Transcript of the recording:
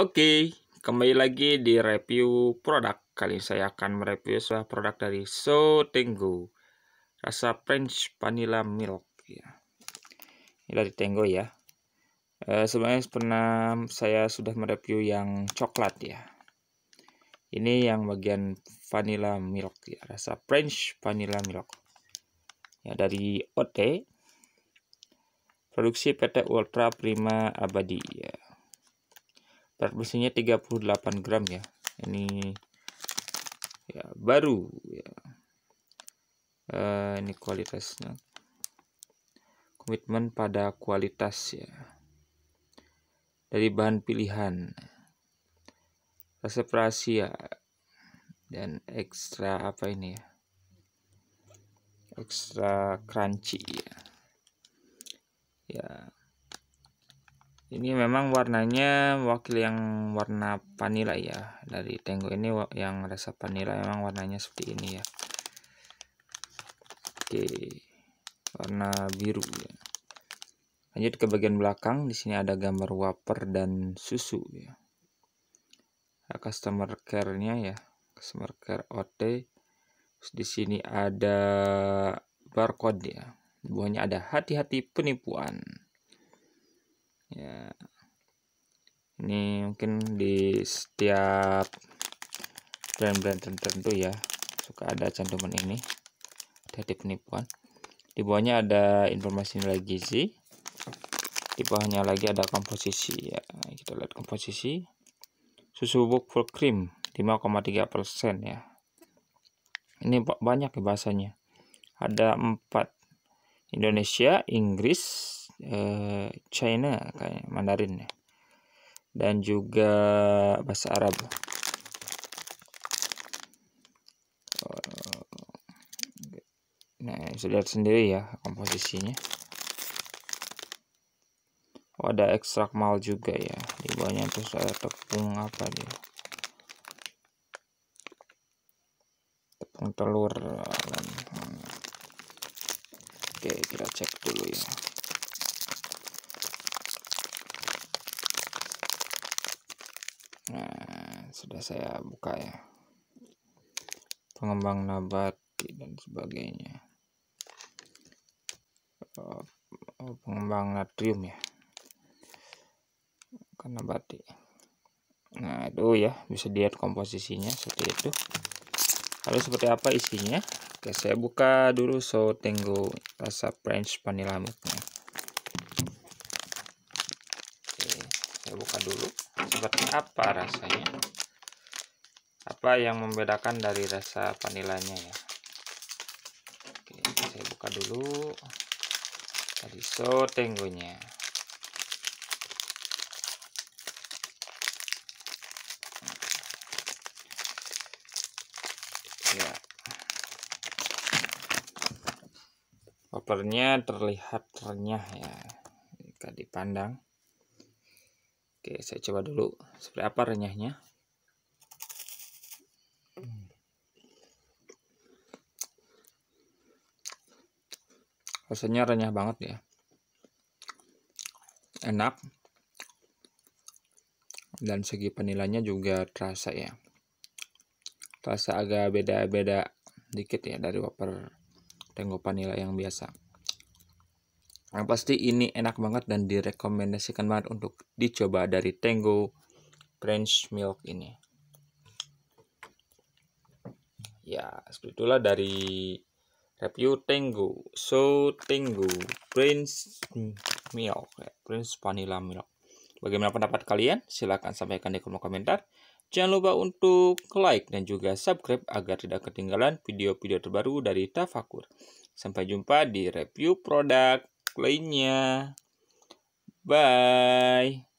Oke, kembali lagi di review produk. Kali ini saya akan mereview sebuah produk dari So Tengo. Rasa French Vanilla Milk. Ya. Ini dari Tengo ya. E, sebenarnya pernah saya sudah mereview yang coklat ya. Ini yang bagian vanilla milk ya, rasa French vanilla milk. Ya dari OT. Produksi PT Ultra Prima Abadi ya berat besinya 38 gram ya ini ya baru ya uh, ini kualitasnya komitmen pada kualitas ya dari bahan pilihan resep rahasia dan ekstra apa ini ya ekstra crunchy ya ya ini memang warnanya wakil yang warna vanilla ya dari tenggo ini yang rasa vanilla memang warnanya seperti ini ya oke warna biru ya. lanjut ke bagian belakang di sini ada gambar wafer dan susu ya customer care nya ya customer care OT Terus di sini ada barcode ya Buahnya ada hati-hati penipuan ya ini mungkin di setiap brand-brand tertentu ya suka ada cantuman ini dari penipuan di bawahnya ada informasi nilai gizi di bawahnya lagi ada komposisi ya kita lihat komposisi susu bubuk full cream 5,3 persen ya ini banyak ya bahasanya ada empat Indonesia Inggris Eh, China kayak Mandarin ya dan juga bahasa Arab eh, nah bisa lihat sendiri ya komposisinya oh ada ekstrak mal juga ya di bawahnya terus ada tepung apa dia tepung telur hmm. oke kita cek dulu ya sudah saya buka ya pengembang nabati dan sebagainya oh, oh, pengembang natrium ya kan nabati ya. nah itu ya bisa lihat komposisinya seperti itu lalu seperti apa isinya oke saya buka dulu so tenggo rasa French vanilla milknya oke saya buka dulu seperti apa rasanya apa yang membedakan dari rasa vanilanya ya Oke, saya buka dulu tadi so tenggonya ya kopernya terlihat renyah ya jika dipandang oke saya coba dulu seperti apa renyahnya rasanya renyah banget ya enak dan segi penilainya juga terasa ya terasa agak beda-beda dikit ya dari wafer tenggo panila yang biasa yang pasti ini enak banget dan direkomendasikan banget untuk dicoba dari Tenggo French Milk ini ya seperti itulah dari review tenggu so tenggu Prince Milk ya, Prince Vanilla Milk bagaimana pendapat kalian silahkan sampaikan di kolom komentar jangan lupa untuk like dan juga subscribe agar tidak ketinggalan video-video terbaru dari Tafakur sampai jumpa di review produk lainnya bye